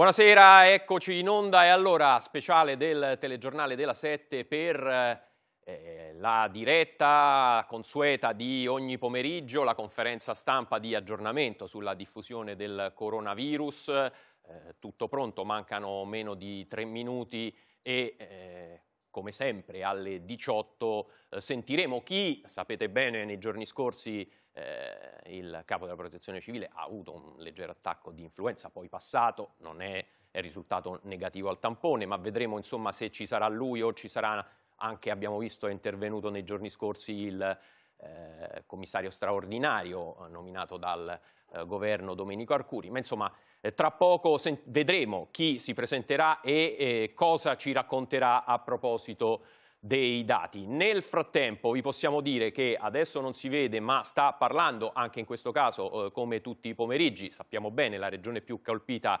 Buonasera, eccoci in onda e allora speciale del telegiornale della 7 per eh, eh, la diretta consueta di ogni pomeriggio, la conferenza stampa di aggiornamento sulla diffusione del coronavirus. Eh, tutto pronto, mancano meno di tre minuti e eh, come sempre alle 18 eh, sentiremo chi, sapete bene, nei giorni scorsi eh, il capo della protezione civile ha avuto un leggero attacco di influenza, poi passato, non è, è risultato negativo al tampone, ma vedremo insomma se ci sarà lui o ci sarà anche, abbiamo visto, è intervenuto nei giorni scorsi il eh, commissario straordinario eh, nominato dal eh, governo Domenico Arcuri, ma insomma eh, tra poco vedremo chi si presenterà e eh, cosa ci racconterà a proposito dei dati. Nel frattempo vi possiamo dire che adesso non si vede ma sta parlando anche in questo caso eh, come tutti i pomeriggi, sappiamo bene la regione più colpita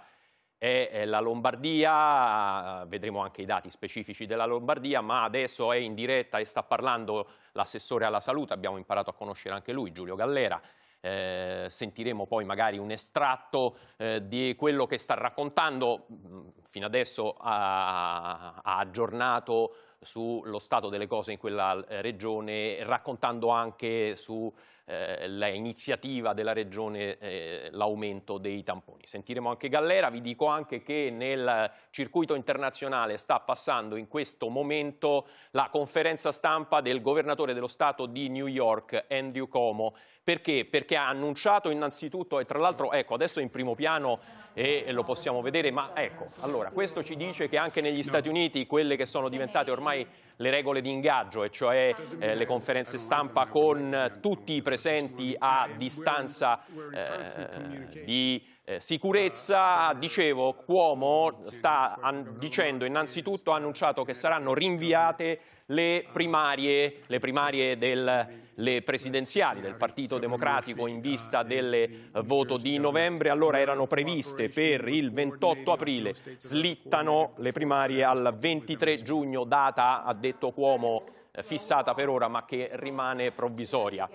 è, la Lombardia, vedremo anche i dati specifici della Lombardia, ma adesso è in diretta e sta parlando l'assessore alla salute, abbiamo imparato a conoscere anche lui, Giulio Gallera, eh, sentiremo poi magari un estratto eh, di quello che sta raccontando, mm, fino adesso ha, ha aggiornato sullo stato delle cose in quella eh, regione, raccontando anche sull'iniziativa eh, della regione eh, l'aumento dei tamponi. Sentiremo anche Gallera, vi dico anche che nel circuito internazionale sta passando in questo momento la conferenza stampa del governatore dello Stato di New York, Andrew Como. Perché? Perché ha annunciato innanzitutto, e tra l'altro ecco, adesso in primo piano e lo possiamo vedere, ma ecco, allora, questo ci dice che anche negli Stati Uniti quelle che sono diventate ormai le regole di ingaggio, e cioè eh, le conferenze stampa con tutti i presenti a distanza eh, di eh, sicurezza, dicevo, Cuomo sta dicendo innanzitutto, ha annunciato che saranno rinviate le primarie, le primarie del, le presidenziali del Partito Democratico in vista del voto di novembre, allora erano previste per il 28 aprile, slittano le primarie al 23 giugno, data, ha detto Cuomo, eh, fissata per ora ma che rimane provvisoria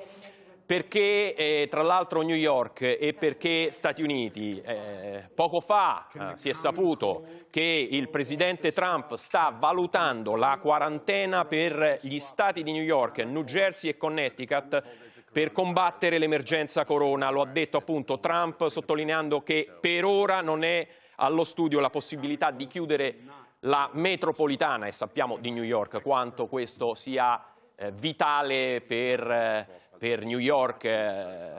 perché eh, tra l'altro New York e eh perché Stati Uniti? Eh, poco fa eh, si è saputo che il presidente Trump sta valutando la quarantena per gli stati di New York, New Jersey e Connecticut per combattere l'emergenza corona. Lo ha detto appunto Trump sottolineando che per ora non è allo studio la possibilità di chiudere la metropolitana e sappiamo di New York quanto questo sia eh, vitale per eh, per New York, eh,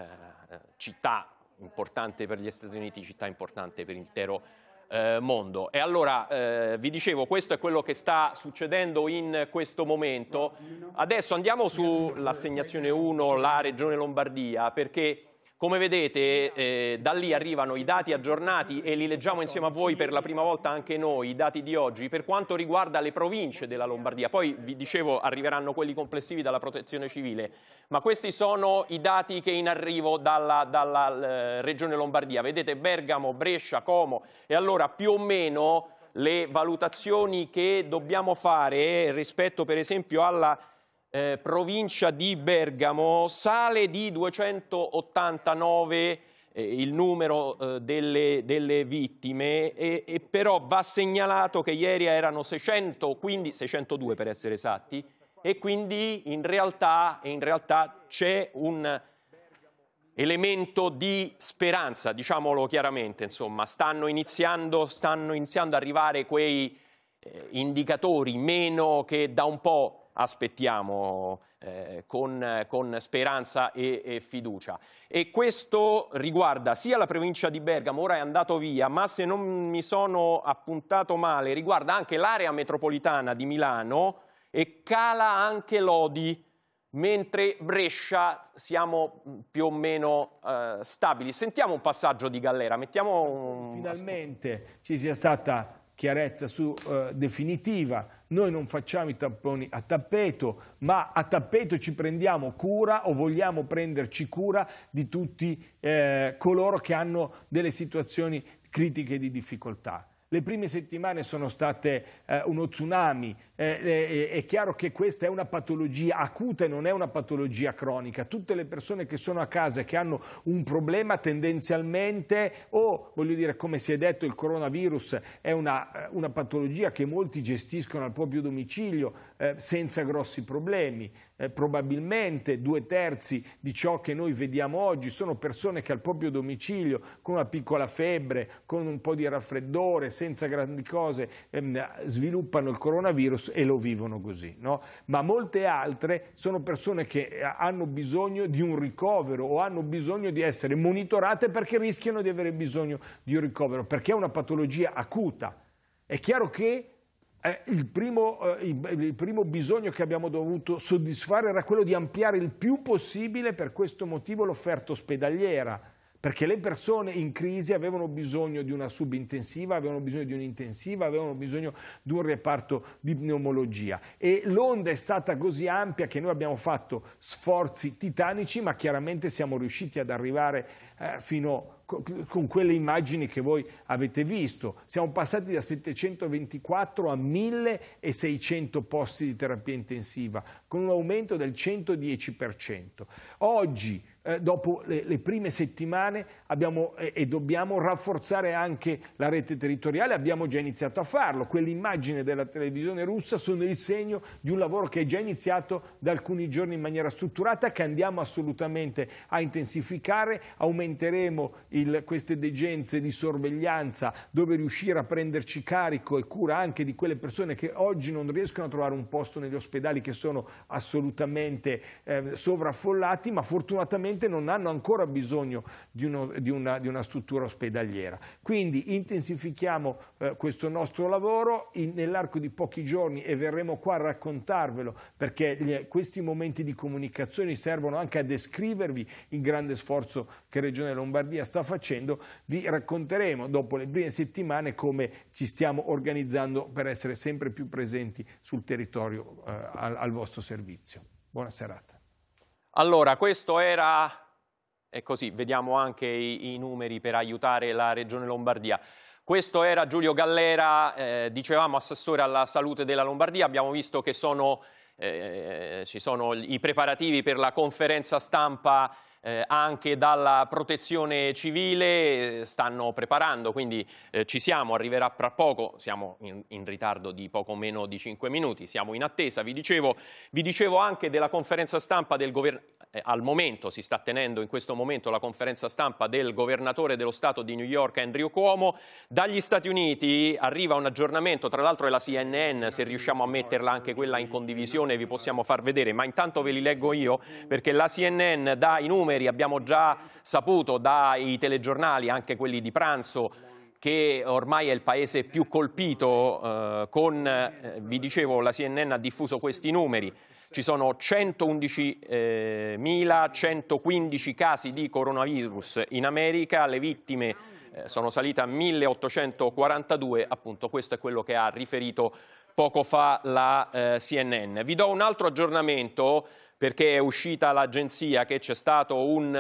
città importante per gli Stati Uniti, città importante per l'intero eh, mondo. E allora eh, vi dicevo, questo è quello che sta succedendo in questo momento. Adesso andiamo sull'assegnazione 1, la Regione Lombardia, perché come vedete eh, da lì arrivano i dati aggiornati e li leggiamo insieme a voi per la prima volta anche noi, i dati di oggi, per quanto riguarda le province della Lombardia. Poi vi dicevo arriveranno quelli complessivi dalla protezione civile, ma questi sono i dati che in arrivo dalla, dalla eh, regione Lombardia. Vedete Bergamo, Brescia, Como e allora più o meno le valutazioni che dobbiamo fare rispetto per esempio alla eh, provincia di Bergamo sale di 289 eh, il numero eh, delle, delle, vittime e, e, però va segnalato che ieri erano 615, 602 per essere esatti e quindi in realtà, in realtà c'è un elemento di speranza, diciamolo chiaramente, insomma, stanno iniziando, stanno iniziando ad arrivare quei eh, indicatori meno che da un po' aspettiamo eh, con, con, speranza e, e, fiducia. E questo riguarda sia la provincia di Bergamo, ora è andato via, ma se non mi sono appuntato male, riguarda anche l'area metropolitana di Milano e cala anche Lodi, mentre Brescia siamo più o meno eh, stabili. Sentiamo un passaggio di Gallera, mettiamo... Un... Finalmente ci sia stata chiarezza su, uh, definitiva noi non facciamo i tamponi a tappeto, ma a tappeto ci prendiamo cura o vogliamo prenderci cura di tutti eh, coloro che hanno delle situazioni critiche di difficoltà. Le prime settimane sono state eh, uno tsunami, eh, eh, eh, è chiaro che questa è una patologia acuta e non è una patologia cronica. Tutte le persone che sono a casa e che hanno un problema tendenzialmente o, voglio dire, come si è detto, il coronavirus è una, eh, una patologia che molti gestiscono al proprio domicilio eh, senza grossi problemi eh, probabilmente due terzi di ciò che noi vediamo oggi sono persone che al proprio domicilio con una piccola febbre, con un po' di raffreddore, senza grandi cose, ehm, sviluppano il coronavirus e lo vivono così. No? Ma molte altre sono persone che eh, hanno bisogno di un ricovero o hanno bisogno di essere monitorate perché rischiano di avere bisogno di un ricovero, perché è una patologia acuta. È chiaro che eh, il primo, eh, il primo, bisogno che abbiamo dovuto soddisfare era quello di ampliare il più possibile per questo motivo l'offerta ospedaliera, perché le persone in crisi avevano bisogno di una subintensiva, avevano bisogno di un'intensiva, avevano bisogno di un reparto di pneumologia. E l'onda è stata così ampia che noi abbiamo fatto sforzi titanici, ma chiaramente siamo riusciti ad arrivare eh, fino a con quelle immagini che voi avete visto. Siamo passati da 724 a 1600 posti di terapia intensiva, con un aumento del 110%. Oggi eh, dopo le, le, prime settimane abbiamo, eh, e dobbiamo rafforzare anche la rete territoriale, abbiamo già iniziato a farlo, quell'immagine della televisione russa sono il segno di un lavoro che è già iniziato da alcuni giorni in maniera strutturata che andiamo assolutamente a intensificare, aumenteremo il, queste degenze di sorveglianza dove riuscire a prenderci carico e cura anche di quelle persone che oggi non riescono a trovare un posto negli ospedali che sono assolutamente eh, sovraffollati ma fortunatamente probabilmente non hanno ancora bisogno di, uno, di, una, di una, struttura ospedaliera. Quindi intensifichiamo eh, questo nostro lavoro nell'arco di pochi giorni e verremo qua a raccontarvelo perché gli, questi momenti di comunicazione servono anche a descrivervi il grande sforzo che Regione Lombardia sta facendo. Vi racconteremo dopo le prime settimane come ci stiamo organizzando per essere sempre più presenti sul territorio eh, al, al vostro servizio. Buona serata. Allora, questo era, e così vediamo anche i, i numeri per aiutare la Regione Lombardia. Questo era Giulio Gallera, eh, dicevamo assessore alla salute della Lombardia, abbiamo visto che sono, eh, ci sono i preparativi per la conferenza stampa eh, anche dalla protezione civile eh, stanno preparando, quindi eh, ci siamo, arriverà tra poco, siamo in, in, ritardo di poco meno di 5 minuti, siamo in attesa, vi dicevo, vi dicevo anche della conferenza stampa del governo, eh, al momento si sta tenendo in questo momento la conferenza stampa del governatore dello Stato di New York Andrew Cuomo. Dagli Stati Uniti arriva un aggiornamento, tra l'altro è la CNN, se riusciamo a metterla anche quella in condivisione vi possiamo far vedere, ma intanto ve li leggo io perché la CNN dà i numeri, abbiamo già saputo dai telegiornali, anche quelli di pranzo, che ormai è il paese più colpito, eh, con, eh, vi dicevo, la CNN ha diffuso questi numeri, ci sono 111.115 eh, casi di coronavirus in America, le vittime eh, sono salite a 1.842, appunto questo è quello che ha riferito poco fa la eh, CNN. Vi do un altro aggiornamento perché è uscita l'agenzia che c'è stato un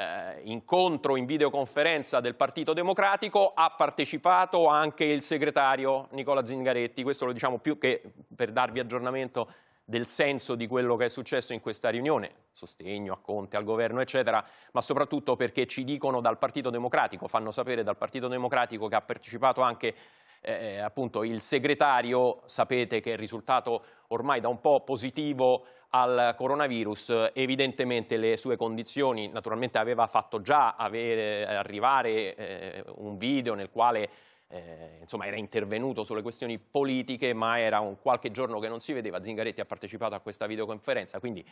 eh, incontro in videoconferenza del Partito Democratico ha partecipato anche il segretario Nicola Zingaretti, questo lo diciamo più che per darvi aggiornamento del senso di quello che è successo in questa riunione, sostegno a Conte, al governo, eccetera, ma soprattutto perché ci dicono dal Partito Democratico, fanno sapere dal Partito Democratico che ha partecipato anche eh, eh appunto il segretario, sapete che è risultato ormai da un po' positivo al coronavirus, evidentemente le sue condizioni, naturalmente aveva fatto già avere, arrivare eh, un video nel quale eh, insomma, era intervenuto sulle questioni politiche, ma era un qualche giorno che non si vedeva, Zingaretti ha partecipato a questa videoconferenza, quindi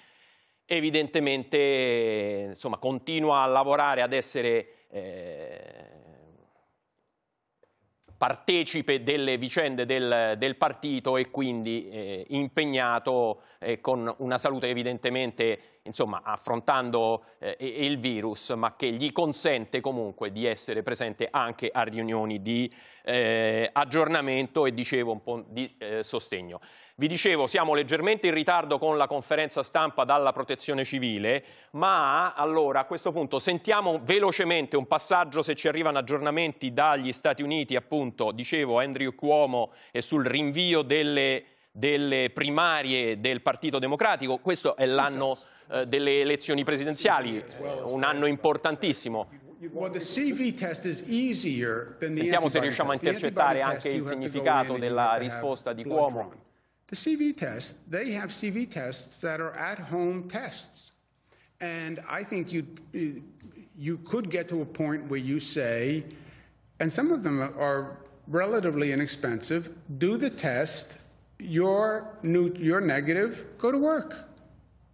evidentemente insomma, continua a lavorare, ad essere eh, partecipe delle vicende del, del partito e quindi eh, impegnato eh, con una salute evidentemente insomma, affrontando eh, il virus, ma che gli consente comunque di essere presente anche a riunioni di eh, aggiornamento e dicevo un po' di eh, sostegno. Vi dicevo, siamo leggermente in ritardo con la conferenza stampa dalla protezione civile, ma allora a questo punto sentiamo velocemente un passaggio se ci arrivano aggiornamenti dagli Stati Uniti, appunto, dicevo Andrew Cuomo e sul rinvio delle, delle primarie del Partito Democratico, questo è l'anno... Esatto eh, delle elezioni presidenziali, un anno importantissimo. Sentiamo se riusciamo a intercettare anche il significato della risposta di Cuomo. The CV test, they have CV tests that are at home tests. And I think you, you could get to a point where you say, and some of them are relatively inexpensive, do the test, you're, new, you're negative, go to work,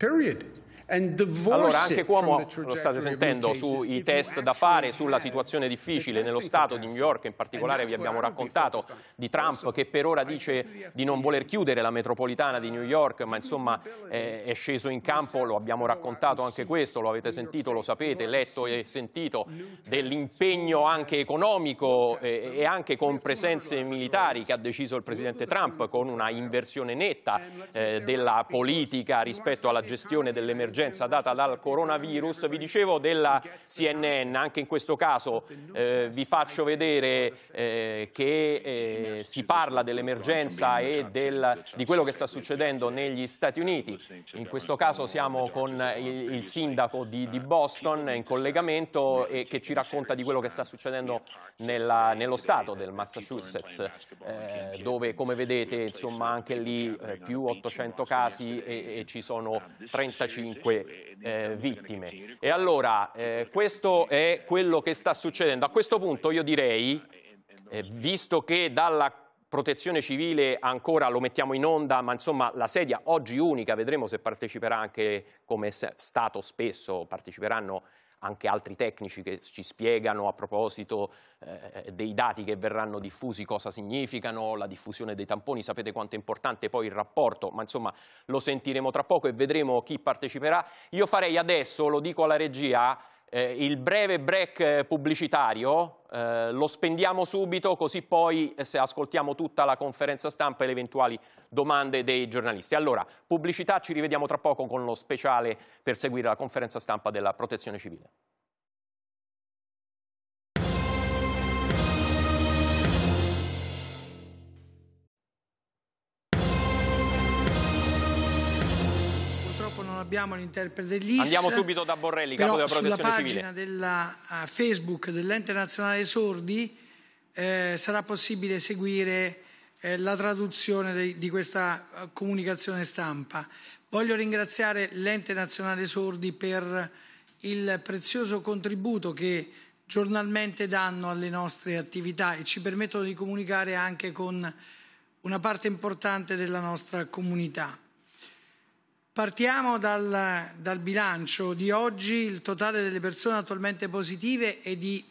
period. Allora anche Cuomo, lo state sentendo, sui test da fare, sulla situazione difficile nello Stato di New York, in particolare vi abbiamo raccontato di Trump che per ora dice di non voler chiudere la metropolitana di New York, ma insomma eh, è sceso in campo, lo abbiamo raccontato anche questo, lo avete sentito, lo sapete, letto e sentito, dell'impegno anche economico eh, e anche con presenze militari che ha deciso il Presidente Trump con una inversione netta eh, della politica rispetto alla gestione dell'emergenza l'emergenza data dal coronavirus. Vi dicevo della CNN, anche in questo caso eh, vi faccio vedere eh, che eh, si parla dell'emergenza e del, di quello che sta succedendo negli Stati Uniti. In questo caso siamo con il, il sindaco di, di, Boston in collegamento e che ci racconta di quello che sta succedendo nella, nello stato del Massachusetts, eh, dove come vedete insomma anche lì eh, più 800 casi e, e ci sono 35 5 eh, diciamo, eh vittime. E allora eh, questo è quello che sta succedendo. A questo punto io direi, ah, eh, visto che dalla protezione civile ancora lo mettiamo in onda, ma insomma la sedia oggi unica, vedremo se parteciperà anche come è stato spesso, parteciperanno anche altri tecnici che ci spiegano a proposito eh, dei dati che verranno diffusi cosa significano, la diffusione dei tamponi, sapete quanto è importante poi il rapporto, ma insomma lo sentiremo tra poco e vedremo chi parteciperà. Io farei adesso, lo dico alla regia, eh, il breve break eh, pubblicitario eh, lo spendiamo subito così poi eh, se ascoltiamo tutta la conferenza stampa e le eventuali domande dei giornalisti. Allora, pubblicità, ci rivediamo tra poco con lo speciale per seguire la conferenza stampa della protezione civile. abbiamo l'interprete LIS. Andiamo subito da Borrelli, capo della protezione civile. Sulla pagina della eh, Facebook dell'Ente Nazionale Sordi eh, sarà possibile seguire eh, la traduzione de, di questa uh, comunicazione stampa. Voglio ringraziare l'Ente Nazionale Sordi per il prezioso contributo che giornalmente danno alle nostre attività e ci permettono di comunicare anche con una parte importante della nostra comunità. Partiamo dal, dal, bilancio di oggi, il totale delle persone attualmente positive è di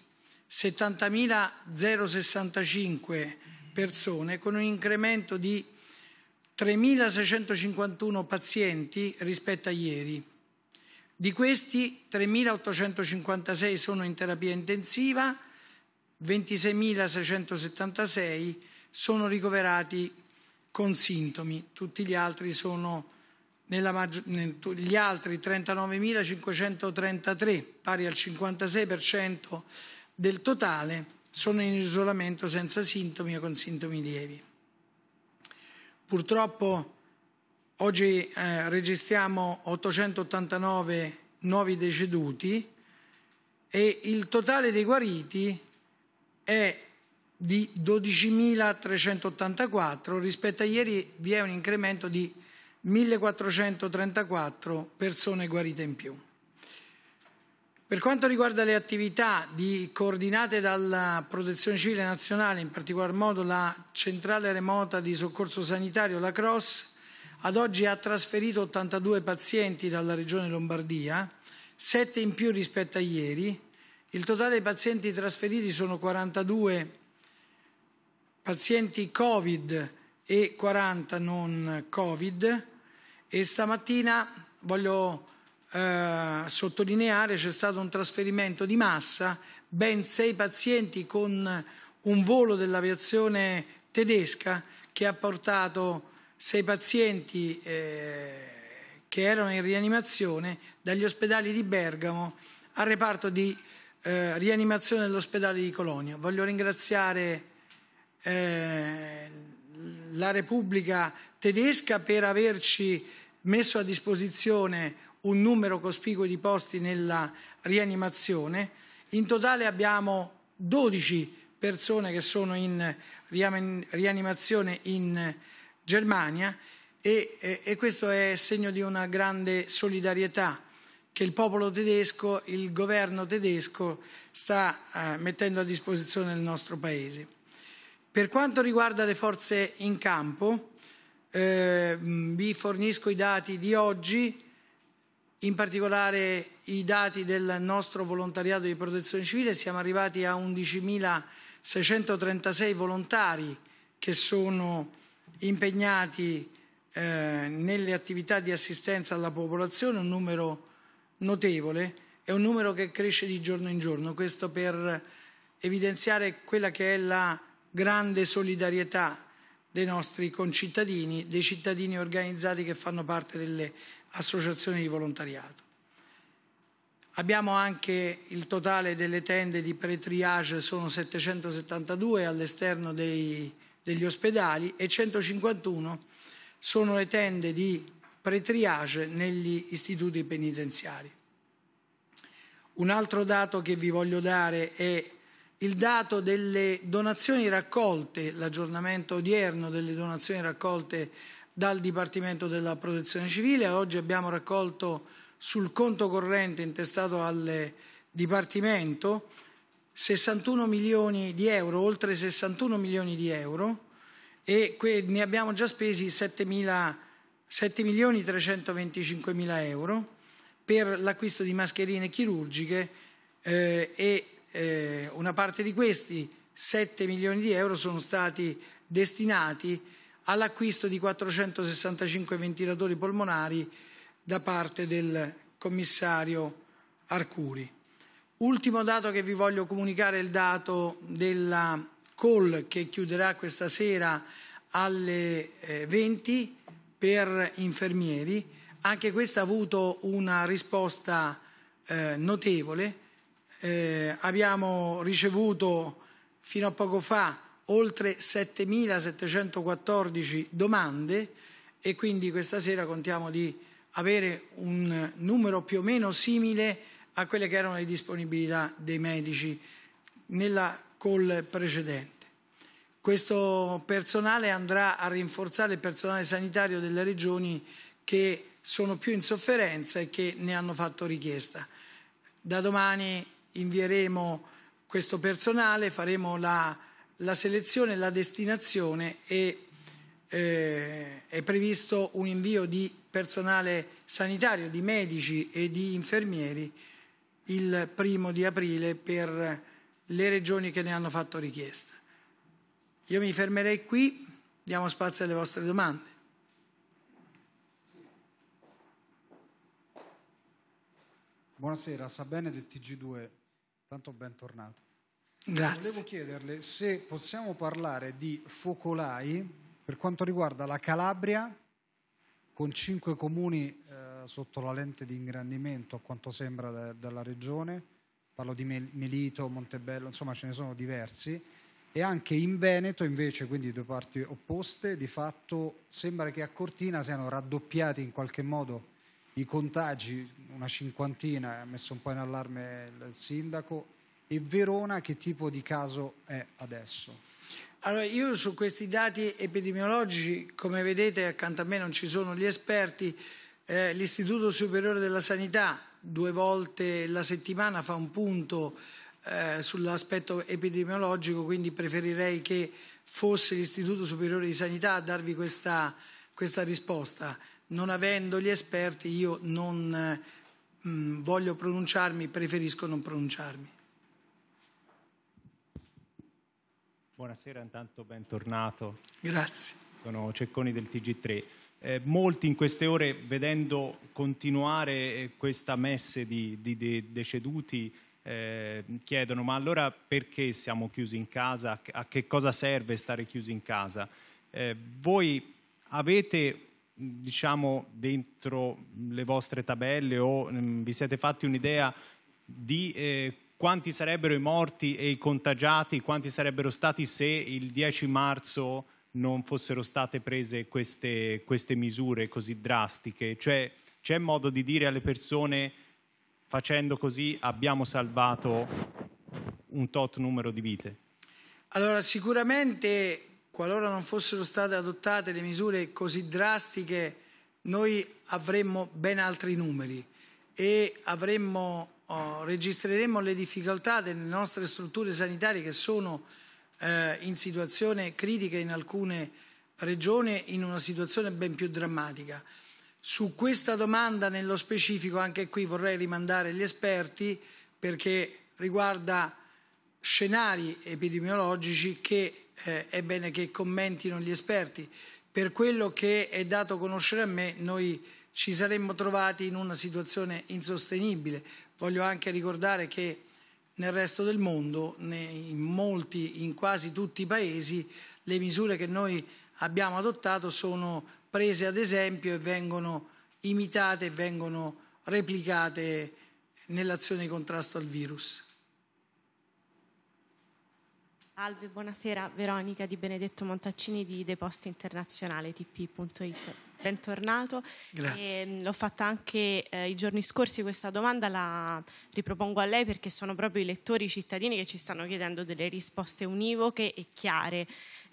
70.065 persone, con un incremento di 3.651 pazienti rispetto a ieri. Di questi 3.856 sono in terapia intensiva, 26.676 sono ricoverati con sintomi, tutti gli altri sono gli altri 39.533, pari al 56% del totale, sono in isolamento senza sintomi o con sintomi lievi. Purtroppo oggi eh, registriamo 889 nuovi deceduti e il totale dei guariti è di 12.384, rispetto a ieri vi è un incremento di 1434 persone guarite in più. Per quanto riguarda le attività di, coordinate dalla Protezione Civile Nazionale, in particolar modo la centrale remota di soccorso sanitario, la CROSS, ad oggi ha trasferito 82 pazienti dalla regione Lombardia, 7 in più rispetto a ieri. Il totale dei pazienti trasferiti sono 42 pazienti Covid e 40 non Covid e stamattina voglio eh, sottolineare c'è stato un trasferimento di massa, ben sei pazienti con un volo dell'aviazione tedesca che ha portato sei pazienti eh, che erano in rianimazione dagli ospedali di Bergamo al reparto di eh, rianimazione dell'ospedale di Colonia. Voglio ringraziare eh, la Repubblica tedesca per averci messo a disposizione un numero cospicuo di posti nella rianimazione. In totale abbiamo 12 persone che sono in rianimazione in Germania e, e, questo è segno di una grande solidarietà che il popolo tedesco, il governo tedesco sta eh, mettendo a disposizione del nostro Paese. Per quanto riguarda le forze in campo, eh, vi fornisco i dati di oggi, in particolare i dati del nostro volontariato di protezione civile, siamo arrivati a 11.636 volontari che sono impegnati eh, nelle attività di assistenza alla popolazione, un numero notevole, è un numero che cresce di giorno in giorno, questo per evidenziare quella che è la grande solidarietà dei nostri concittadini, dei cittadini organizzati che fanno parte delle associazioni di volontariato. Abbiamo anche il totale delle tende di pre-triage, sono 772 all'esterno degli ospedali e 151 sono le tende di pre-triage negli istituti penitenziari. Un altro dato che vi voglio dare è il dato delle donazioni raccolte, l'aggiornamento odierno delle donazioni raccolte dal Dipartimento della Protezione Civile. Oggi abbiamo raccolto sul conto corrente intestato al Dipartimento 61 milioni di euro, oltre 61 milioni di euro e ne abbiamo già spesi 7 milioni 325 mila euro per l'acquisto di mascherine chirurgiche eh, e eh, una parte di questi 7 milioni di euro sono stati destinati all'acquisto di 465 ventilatori polmonari da parte del commissario Arcuri. Ultimo dato che vi voglio comunicare è il dato della call che chiuderà questa sera alle 20 eh, per infermieri. Anche questa ha avuto una risposta eh, notevole eh, abbiamo ricevuto fino a poco fa oltre 7.714 domande e quindi questa sera contiamo di avere un numero più o meno simile a quelle che erano le disponibilità dei medici nella call precedente. Questo personale andrà a rinforzare il personale sanitario delle regioni che sono più in sofferenza e che ne hanno fatto richiesta. Da domani invieremo questo personale, faremo la, la selezione, la destinazione e eh, è previsto un invio di personale sanitario, di medici e di infermieri il primo di aprile per le regioni che ne hanno fatto richiesta. Io mi fermerei qui, diamo spazio alle vostre domande. Buonasera, sa bene del TG2 tanto bentornato. Grazie. Volevo chiederle se possiamo parlare di focolai per quanto riguarda la Calabria, con cinque comuni eh, sotto la lente di ingrandimento, a quanto sembra da, dalla regione, parlo di Melito, Montebello, insomma ce ne sono diversi, e anche in Veneto invece, quindi due parti opposte, di fatto sembra che a Cortina siano raddoppiati in qualche modo i contagi, una cinquantina, ha messo un po' in allarme il sindaco, e Verona che tipo di caso è adesso? Allora, io su questi dati epidemiologici, come vedete accanto a me non ci sono gli esperti, eh, l'Istituto Superiore della Sanità due volte la settimana fa un punto eh, sull'aspetto epidemiologico, quindi preferirei che fosse l'Istituto Superiore di Sanità a darvi questa, questa risposta non avendo gli esperti io non mh, eh, mm, voglio pronunciarmi, preferisco non pronunciarmi. Buonasera, intanto bentornato. Grazie. Sono Cecconi del TG3. Eh, molti in queste ore, vedendo continuare eh, questa messe di, di, di deceduti, eh, chiedono ma allora perché siamo chiusi in casa, a che cosa serve stare chiusi in casa. Eh, voi avete diciamo, dentro le vostre tabelle o mh, mm, vi siete fatti un'idea di eh, quanti sarebbero i morti e i contagiati, quanti sarebbero stati se il 10 marzo non fossero state prese queste, queste misure così drastiche? Cioè, c'è modo di dire alle persone facendo così abbiamo salvato un tot numero di vite? Allora, sicuramente qualora non fossero state adottate le misure così drastiche, noi avremmo ben altri numeri e avremmo, oh, registreremmo le difficoltà delle nostre strutture sanitarie che sono eh, in situazione critica in alcune regioni, in una situazione ben più drammatica. Su questa domanda nello specifico, anche qui vorrei rimandare gli esperti perché riguarda scenari epidemiologici che eh, è bene che commentino gli esperti. Per quello che è dato conoscere a me, noi ci saremmo trovati in una situazione insostenibile. Voglio anche ricordare che nel resto del mondo, in molti, in quasi tutti i paesi, le misure che noi abbiamo adottato sono prese ad esempio e vengono imitate e vengono replicate nell'azione di contrasto al virus. Salve, buonasera, Veronica Di Benedetto Montaccini di Deposti Internazionale, tp.it bentornato. Grazie. l'ho fatta anche eh, i giorni scorsi questa domanda, la ripropongo a lei perché sono proprio i lettori, i cittadini che ci stanno chiedendo delle risposte univoche e chiare.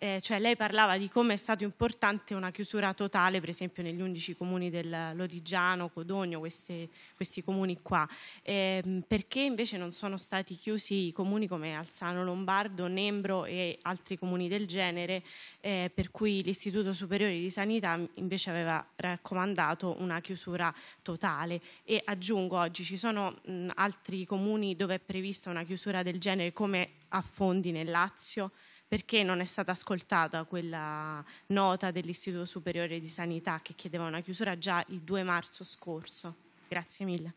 Eh, cioè lei parlava di come è stata importante una chiusura totale, per esempio negli 11 comuni del Lodigiano, Codogno, queste, questi comuni qua. Eh, perché invece non sono stati chiusi i comuni come Alzano Lombardo, Nembro e altri comuni del genere, eh, per cui l'Istituto Superiore di Sanità invece aveva aveva raccomandato una chiusura totale e aggiungo oggi ci sono mh, mm, altri comuni dove è prevista una chiusura del genere come a Fondi nel Lazio perché non è stata ascoltata quella nota dell'Istituto Superiore di Sanità che chiedeva una chiusura già il 2 marzo scorso. Grazie mille.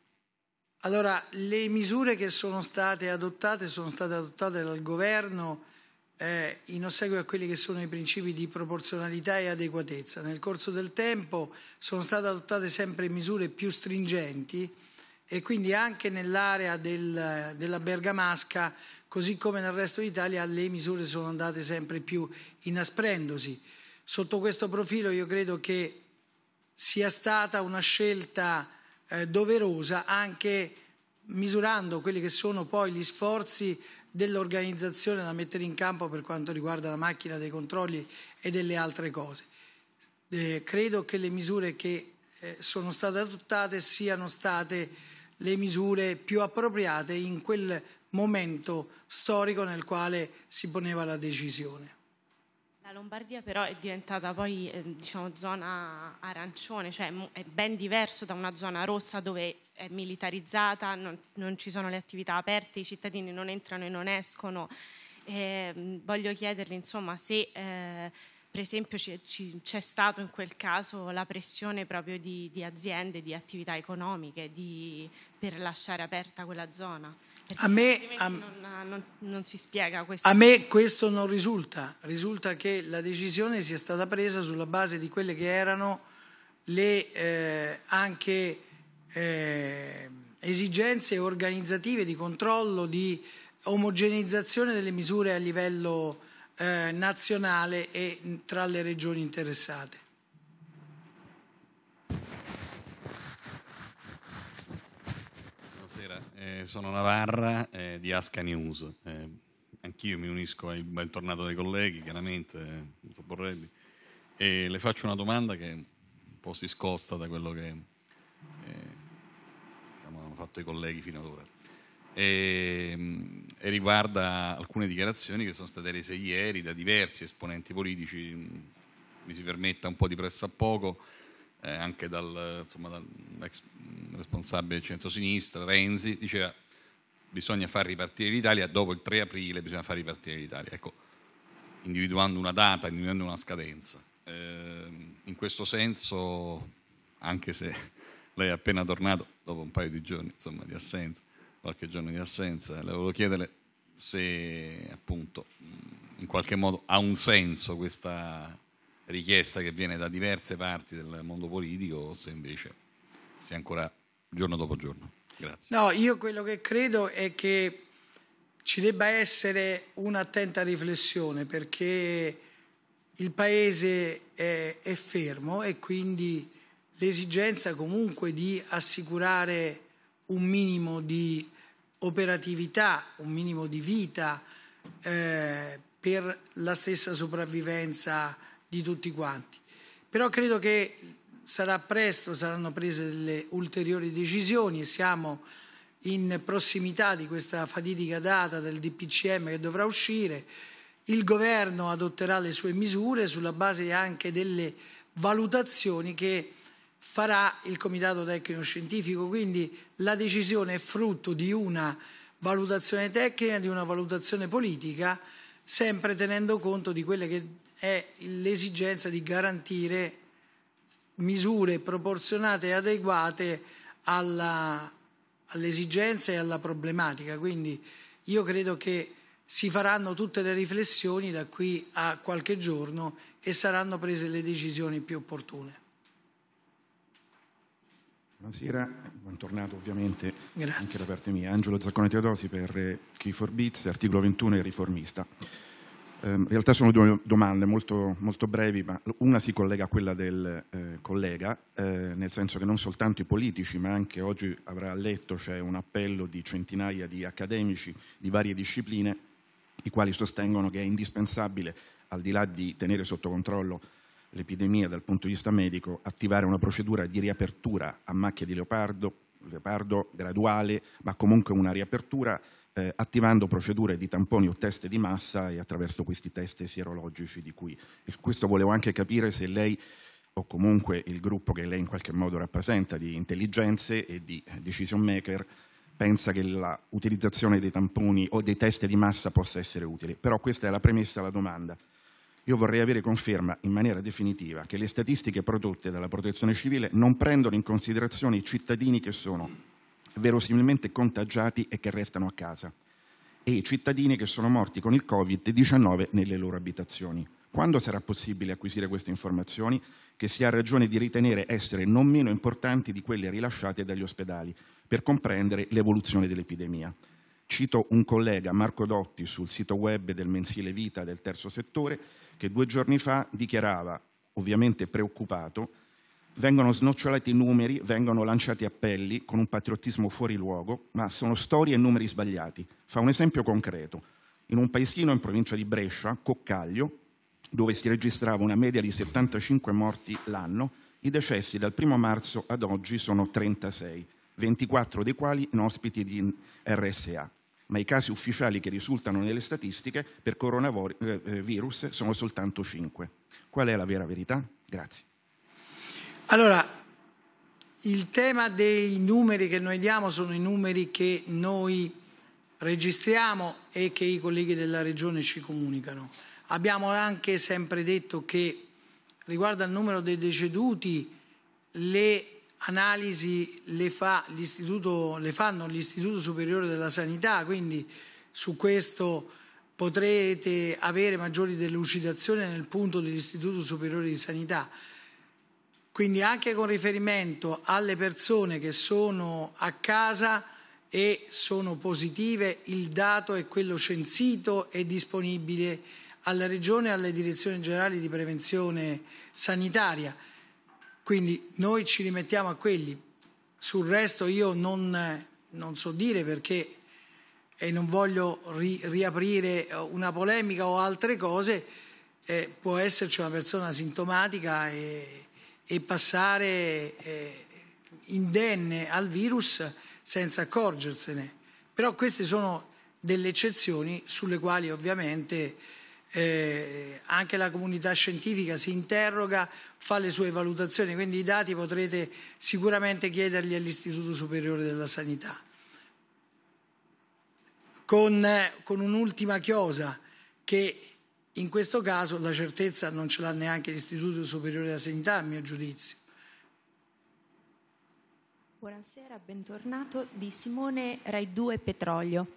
Allora, le misure che sono state adottate sono state adottate dal governo eh, in ossequio a quelli che sono i principi di proporzionalità e adeguatezza. Nel corso del tempo sono state adottate sempre misure più stringenti e quindi anche nell'area del, della Bergamasca, così come nel resto d'Italia, le misure sono andate sempre più inasprendosi. Sotto questo profilo io credo che sia stata una scelta eh, doverosa anche misurando quelli che sono poi gli sforzi dell'organizzazione da mettere in campo per quanto riguarda la macchina dei controlli e delle altre cose. Eh, credo che le misure che eh, sono state adottate siano state le misure più appropriate in quel momento storico nel quale si poneva la decisione. Lombardia però è diventata poi eh, diciamo, zona arancione, cioè è ben diverso da una zona rossa dove è militarizzata, non, non ci sono le attività aperte, i cittadini non entrano e non escono. Eh, voglio chiederle insomma se eh, per esempio c'è, c'è stato in quel caso la pressione proprio di, di aziende, di attività economiche, di per lasciare aperta quella zona? a me, a, non, non, non, si spiega questo. A me questo non risulta, risulta che la decisione sia stata presa sulla base di quelle che erano le eh, anche eh, esigenze organizzative di controllo, di omogeneizzazione delle misure a livello eh, nazionale e tra le regioni interessate. sono Navarra eh, di Asca News. Eh, anch'io mi unisco al bel tornato dei colleghi, chiaramente, eh, Borrelli, e le faccio una domanda che un po' si scosta da quello che eh, diciamo, hanno fatto i colleghi fino ad ora. E, e, riguarda alcune dichiarazioni che sono state rese ieri da diversi esponenti politici, mi si permetta un po' di pressa a poco, eh, anche dal, insomma, dal responsabile del centro-sinistra, Renzi, diceva bisogna far ripartire l'Italia, dopo il 3 aprile bisogna far ripartire l'Italia, ecco, individuando una data, individuando una scadenza. Eh, in questo senso, anche se lei è appena tornato, dopo un paio di giorni insomma, di assenza, qualche giorno di assenza, le volevo chiedere se appunto in qualche modo ha un senso questa richiesta che viene da diverse parti del mondo politico o se invece sia ancora giorno dopo giorno. Grazie. No, io quello che credo è che ci debba essere un'attenta riflessione perché il Paese è, è fermo e quindi l'esigenza comunque di assicurare un minimo di operatività, un minimo di vita eh, per la stessa sopravvivenza di tutti quanti. Però credo che sarà presto, saranno prese delle ulteriori decisioni e siamo in prossimità di questa fatidica data del DPCM che dovrà uscire. Il governo adotterà le sue misure sulla base anche delle valutazioni che farà il Comitato Tecnico Scientifico, quindi la decisione è frutto di una valutazione tecnica, di una valutazione politica, sempre tenendo conto di quelle che è l'esigenza di garantire misure proporzionate e adeguate alla, all'esigenza e alla problematica. Quindi io credo che si faranno tutte le riflessioni da qui a qualche giorno e saranno prese le decisioni più opportune. Buonasera, bentornato ovviamente Grazie. anche da parte mia. Angelo Zaccone Teodosi per Key for Beats, articolo 21 e riformista. Ehm, in realtà sono due domande molto, molto, brevi, ma una si collega a quella del eh, collega, eh, nel senso che non soltanto i politici, ma anche oggi avrà letto c'è un appello di centinaia di accademici di varie discipline, i quali sostengono che è indispensabile, al di là di tenere sotto controllo l'epidemia dal punto di vista medico, attivare una procedura di riapertura a macchia di leopardo, leopardo graduale, ma comunque una riapertura eh, attivando procedure di tamponi o test di massa e attraverso questi test sierologici di cui. E questo volevo anche capire se lei o comunque il gruppo che lei in qualche modo rappresenta di intelligenze e di eh, decision maker pensa che l'utilizzazione dei tamponi o dei test di massa possa essere utile. Però questa è la premessa alla domanda. Io vorrei avere conferma in maniera definitiva che le statistiche prodotte dalla protezione civile non prendono in considerazione i cittadini che sono verosimilmente contagiati e che restano a casa, e i cittadini che sono morti con il Covid-19 nelle loro abitazioni. Quando sarà possibile acquisire queste informazioni che si ha ragione di ritenere essere non meno importanti di quelle rilasciate dagli ospedali per comprendere l'evoluzione dell'epidemia? Cito un collega, Marco Dotti, sul sito web del mensile Vita del terzo settore, che due giorni fa dichiarava, ovviamente preoccupato, Vengono snocciolati numeri, vengono lanciati appelli con un patriottismo fuori luogo, ma sono storie e numeri sbagliati. Fa un esempio concreto. In un paesino in provincia di Brescia, Coccaglio, dove si registrava una media di 75 morti l'anno, i decessi dal 1 marzo ad oggi sono 36, 24 dei quali in ospiti di RSA. Ma i casi ufficiali che risultano nelle statistiche per coronavirus eh, sono soltanto 5. Qual è la vera verità? Grazie. Allora, il tema dei numeri che noi diamo sono i numeri che noi registriamo e che i colleghi della Regione ci comunicano. Abbiamo anche sempre detto che riguardo al numero dei deceduti le analisi le, fa le fanno l'Istituto Superiore della Sanità, quindi su questo potrete avere maggiori delucidazioni nel punto dell'Istituto Superiore di Sanità. Quindi anche con riferimento alle persone che sono a casa e sono positive, il dato è quello censito e disponibile alla Regione e alle direzioni generali di prevenzione sanitaria. Quindi noi ci rimettiamo a quelli. Sul resto io non, non so dire perché e non voglio ri riaprire una polemica o altre cose, eh, può esserci una persona sintomatica e, e passare eh, indenne al virus senza accorgersene. Però queste sono delle eccezioni sulle quali ovviamente eh, anche la comunità scientifica si interroga, fa le sue valutazioni, quindi i dati potrete sicuramente chiederli all'Istituto Superiore della Sanità. Con, eh, con un'ultima chiosa che in questo caso la certezza non ce l'ha neanche l'Istituto Superiore della Sanità, a mio giudizio. Buonasera, bentornato di Simone Rai 2 Petrolio.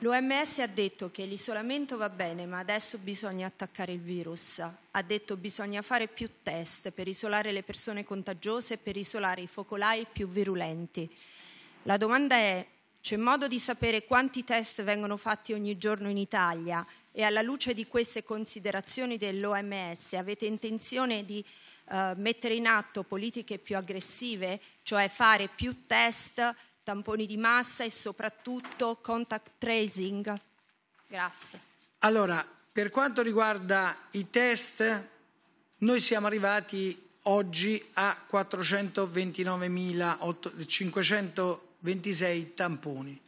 L'OMS ha detto che l'isolamento va bene, ma adesso bisogna attaccare il virus. Ha detto che bisogna fare più test per isolare le persone contagiose e per isolare i focolai più virulenti. La domanda è: c'è modo di sapere quanti test vengono fatti ogni giorno in Italia? e alla luce di queste considerazioni dell'OMS avete intenzione di eh, mettere in atto politiche più aggressive, cioè fare più test, tamponi di massa e soprattutto contact tracing? Grazie. Allora, per quanto riguarda i test, noi siamo arrivati oggi a 429.526 tamponi.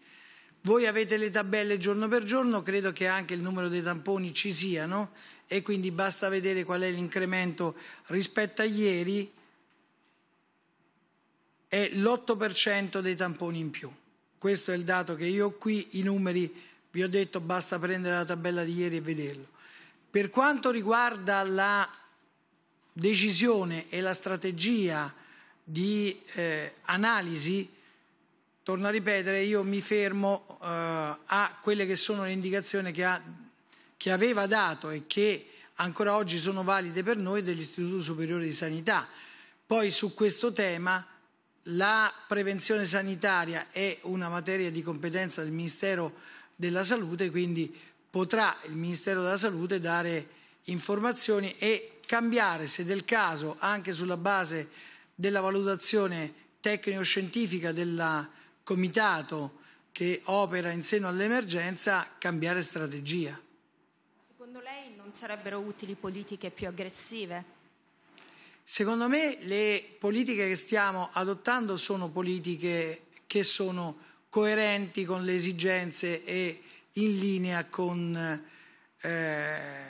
Voi avete le tabelle giorno per giorno, credo che anche il numero dei tamponi ci siano e quindi basta vedere qual è l'incremento rispetto a ieri, è l'8% dei tamponi in più. Questo è il dato che io ho qui, i numeri vi ho detto, basta prendere la tabella di ieri e vederlo. Per quanto riguarda la decisione e la strategia di eh, analisi, torno a ripetere, io mi fermo eh, a quelle che sono le indicazioni che, ha, che aveva dato e che ancora oggi sono valide per noi dell'Istituto Superiore di Sanità. Poi su questo tema la prevenzione sanitaria è una materia di competenza del Ministero della Salute, quindi potrà il Ministero della Salute dare informazioni e cambiare, se del caso, anche sulla base della valutazione tecnico-scientifica della comitato che opera in seno all'emergenza cambiare strategia. Secondo lei non sarebbero utili politiche più aggressive? Secondo me le politiche che stiamo adottando sono politiche che sono coerenti con le esigenze e in linea con eh,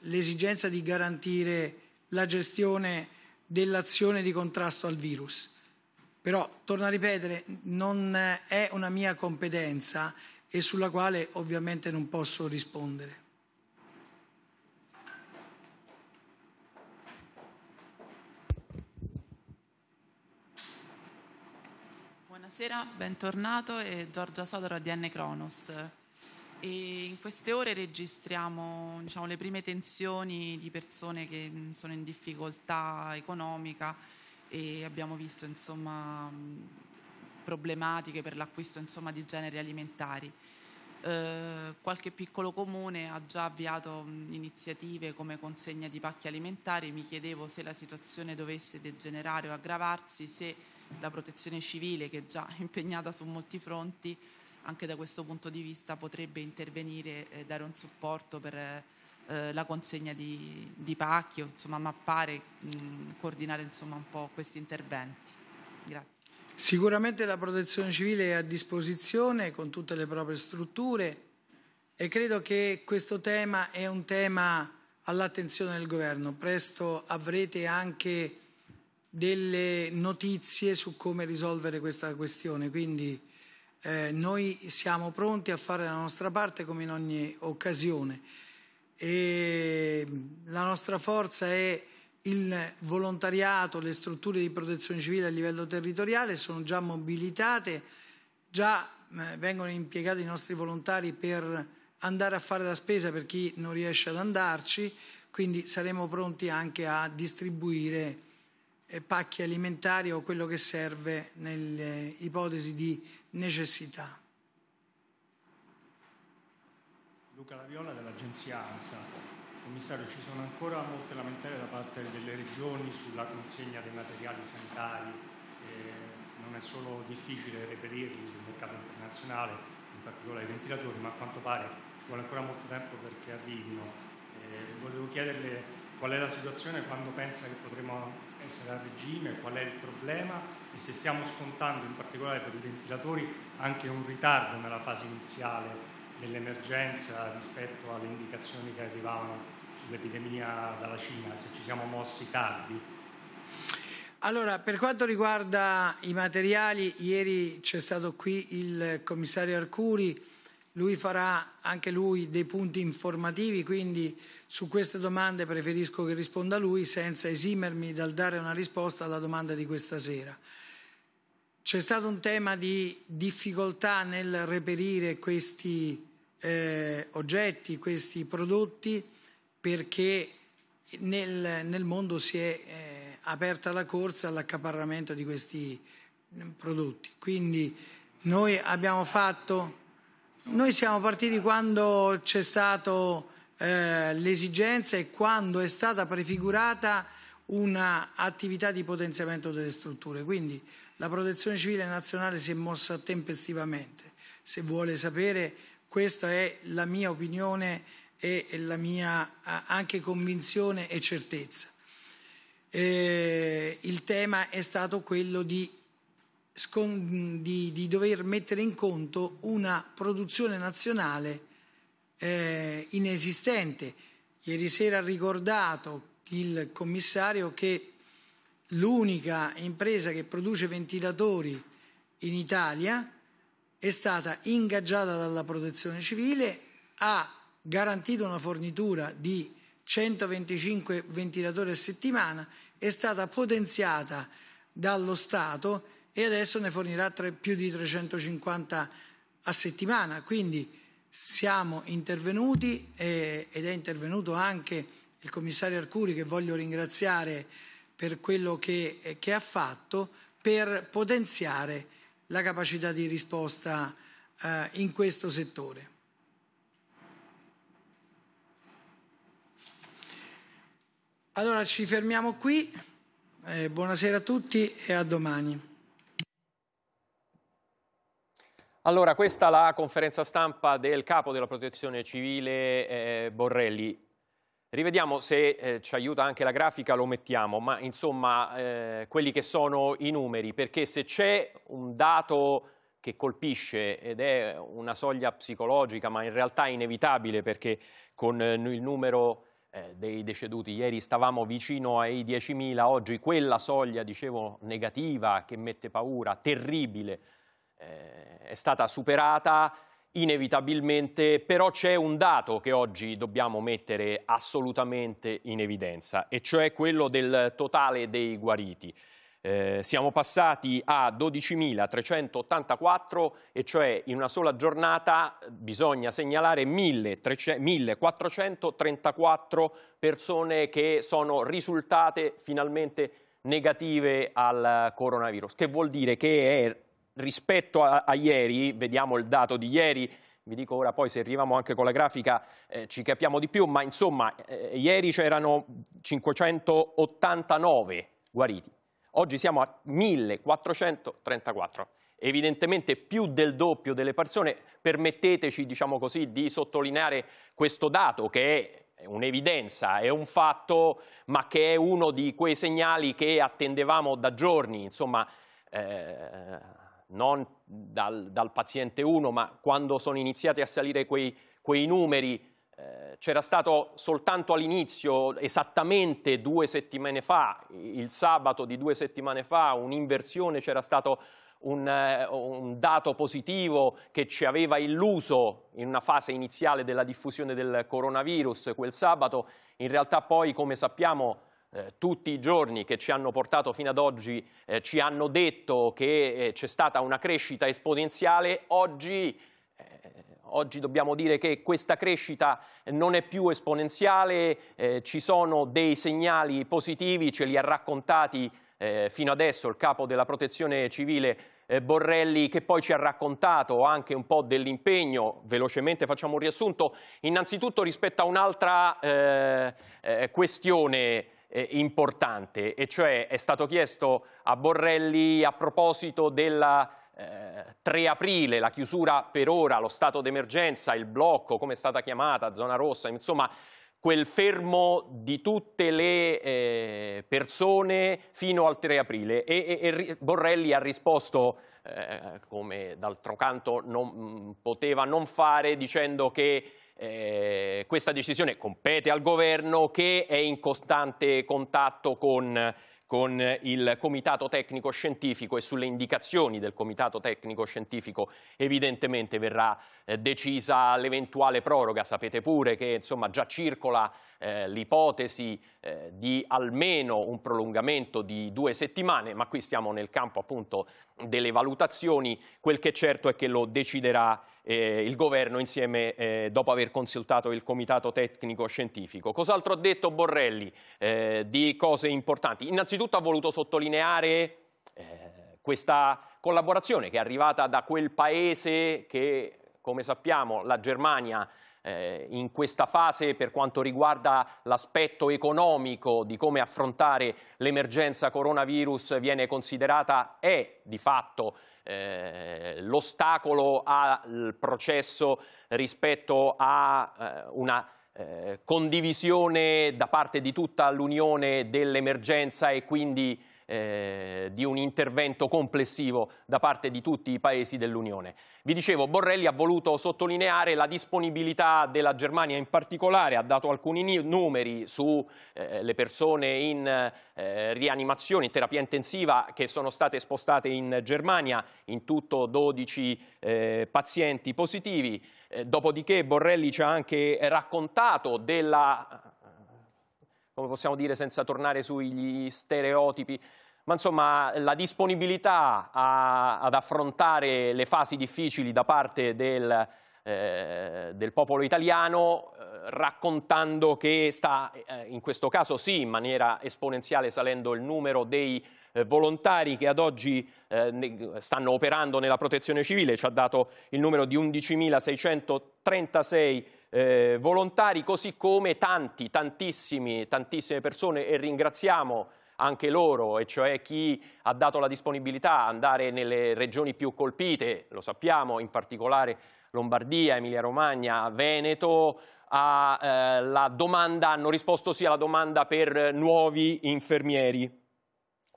l'esigenza di garantire la gestione dell'azione di contrasto al virus. Però, torno a ripetere, non eh, è una mia competenza e sulla quale ovviamente non posso rispondere. Buonasera, bentornato. È Giorgia Sodoro ADN Cronos. E in queste ore registriamo diciamo, le prime tensioni di persone che sono in difficoltà economica e abbiamo visto insomma, mm, problematiche per l'acquisto insomma, di generi alimentari. Eh, qualche piccolo comune ha già avviato mm, iniziative come consegna di pacchi alimentari. Mi chiedevo se la situazione dovesse degenerare o aggravarsi, se la protezione civile, che è già impegnata su molti fronti, anche da questo punto di vista potrebbe intervenire e dare un supporto per eh, eh, la consegna di, di pacchi, insomma mappare, mh, mm, coordinare insomma, un po' questi interventi. Grazie. Sicuramente la protezione civile è a disposizione con tutte le proprie strutture e credo che questo tema è un tema all'attenzione del governo. Presto avrete anche delle notizie su come risolvere questa questione, quindi eh, noi siamo pronti a fare la nostra parte come in ogni occasione e la nostra forza è il volontariato, le strutture di protezione civile a livello territoriale sono già mobilitate, già eh, vengono impiegati i nostri volontari per andare a fare la spesa per chi non riesce ad andarci, quindi saremo pronti anche a distribuire eh, pacchi alimentari o quello che serve nelle ipotesi di necessità. Luca Laviola dell'agenzia ANSA. Commissario, ci sono ancora molte lamentele da parte delle regioni sulla consegna dei materiali sanitari, eh, non è solo difficile reperirli sul mercato internazionale, in particolare i ventilatori, ma a quanto pare ci vuole ancora molto tempo perché arrivino. Eh, volevo chiederle qual è la situazione, quando pensa che potremo essere a regime, qual è il problema e se stiamo scontando in particolare per i ventilatori anche un ritardo nella fase iniziale dell'emergenza rispetto alle indicazioni che arrivavano sull'epidemia dalla Cina, se ci siamo mossi tardi. Allora, per quanto riguarda i materiali, ieri c'è stato qui il commissario Arcuri, lui farà anche lui dei punti informativi, quindi su queste domande preferisco che risponda lui senza esimermi dal dare una risposta alla domanda di questa sera. C'è stato un tema di difficoltà nel reperire questi eh, oggetti, questi prodotti perché nel, nel mondo si è eh, aperta la corsa all'accaparramento di questi mm, prodotti. Quindi noi abbiamo fatto, noi siamo partiti quando c'è stata eh, l'esigenza e quando è stata prefigurata un'attività di potenziamento delle strutture. Quindi la protezione civile nazionale si è mossa tempestivamente. Se vuole sapere questa è la mia opinione e la mia anche convinzione e certezza. Eh, il tema è stato quello di, di, di, dover mettere in conto una produzione nazionale eh, inesistente. Ieri sera ha ricordato il commissario che l'unica impresa che produce ventilatori in Italia è stata ingaggiata dalla protezione civile, ha garantito una fornitura di 125 ventilatori a settimana, è stata potenziata dallo Stato e adesso ne fornirà tre, più di 350 a settimana. Quindi siamo intervenuti eh, ed è intervenuto anche il commissario Arcuri che voglio ringraziare per quello che, che ha fatto per potenziare la capacità di risposta eh, in questo settore. Allora ci fermiamo qui, eh, buonasera a tutti e a domani. Allora, questa è la conferenza stampa del capo della protezione civile eh, Borrelli. Rivediamo se eh, ci aiuta anche la grafica, lo mettiamo, ma insomma eh, quelli che sono i numeri, perché se c'è un dato che colpisce ed è una soglia psicologica, ma in realtà inevitabile perché con eh, il numero eh, dei deceduti ieri stavamo vicino ai 10.000, oggi quella soglia, dicevo, negativa che mette paura, terribile, eh, è stata superata inevitabilmente, però c'è un dato che oggi dobbiamo mettere assolutamente in evidenza, e cioè quello del totale dei guariti. Eh, siamo passati a 12.384 e cioè in una sola giornata bisogna segnalare 1.434 persone che sono risultate finalmente negative al coronavirus, che vuol dire che è rispetto a, a ieri, vediamo il dato di ieri, vi dico ora poi se arriviamo anche con la grafica eh, ci capiamo di più, ma insomma eh, ieri c'erano 589 guariti, oggi siamo a 1434, evidentemente più del doppio delle persone, permetteteci diciamo così, di sottolineare questo dato che è un'evidenza, è un fatto, ma che è uno di quei segnali che attendevamo da giorni, insomma... Eh, non dal, dal paziente 1, ma quando sono iniziati a salire quei, quei numeri, eh, c'era stato soltanto all'inizio, esattamente due settimane fa, il sabato di due settimane fa, un'inversione, c'era stato un, eh, un, dato positivo che ci aveva illuso in una fase iniziale della diffusione del coronavirus quel sabato, in realtà poi come sappiamo eh, tutti i giorni che ci hanno portato fino ad oggi eh, ci hanno detto che eh, c'è stata una crescita esponenziale, oggi, eh, oggi, dobbiamo dire che questa crescita non è più esponenziale, eh, ci sono dei segnali positivi, ce li ha raccontati eh, fino adesso il capo della protezione civile Borrelli che poi ci ha raccontato anche un po' dell'impegno, velocemente facciamo un riassunto, innanzitutto rispetto a un'altra eh, questione eh, importante, e cioè è stato chiesto a Borrelli a proposito della eh, 3 aprile, la chiusura per ora, lo stato d'emergenza, il blocco, come è stata chiamata, zona rossa, insomma quel fermo di tutte le eh, persone fino al 3 aprile e, e, e Borrelli ha risposto eh, come d'altro canto non mh, mm, poteva non fare dicendo che eh, questa decisione compete al governo che è in costante contatto con con il Comitato Tecnico Scientifico e sulle indicazioni del Comitato Tecnico Scientifico evidentemente verrà eh, decisa l'eventuale proroga. Sapete pure che insomma, già circola eh, l'ipotesi eh, di almeno un prolungamento di due settimane, ma qui stiamo nel campo appunto delle valutazioni. Quel che è certo è che lo deciderà eh, il governo insieme eh, dopo aver consultato il comitato tecnico scientifico. Cos'altro ha detto Borrelli eh, di cose importanti? Innanzitutto ha voluto sottolineare eh, questa collaborazione che è arrivata da quel paese che, come sappiamo, la Germania eh, in questa fase per quanto riguarda l'aspetto economico di come affrontare l'emergenza coronavirus viene considerata, è di fatto eh, l'ostacolo al processo rispetto a eh, una eh, condivisione da parte di tutta l'Unione dell'emergenza e quindi eh, di un intervento complessivo da parte di tutti i paesi dell'Unione. Vi dicevo, Borrelli ha voluto sottolineare la disponibilità della Germania in particolare, ha dato alcuni numeri sulle eh, persone in eh, rianimazione, in terapia intensiva che sono state spostate in Germania, in tutto 12 eh, pazienti positivi. Eh, dopodiché Borrelli ci ha anche raccontato della come possiamo dire senza tornare sugli stereotipi, ma insomma la disponibilità a, ad affrontare le fasi difficili da parte del, eh, del popolo italiano eh, raccontando che sta eh, in questo caso sì in maniera esponenziale salendo il numero dei eh, volontari che ad oggi eh, stanno operando nella protezione civile, ci ha dato il numero di 11.636 eh, volontari, così come tanti, tantissime persone e ringraziamo anche loro, e cioè chi ha dato la disponibilità ad andare nelle regioni più colpite, lo sappiamo, in particolare Lombardia, Emilia-Romagna, Veneto, alla eh, domanda, hanno risposto sì alla domanda per nuovi infermieri.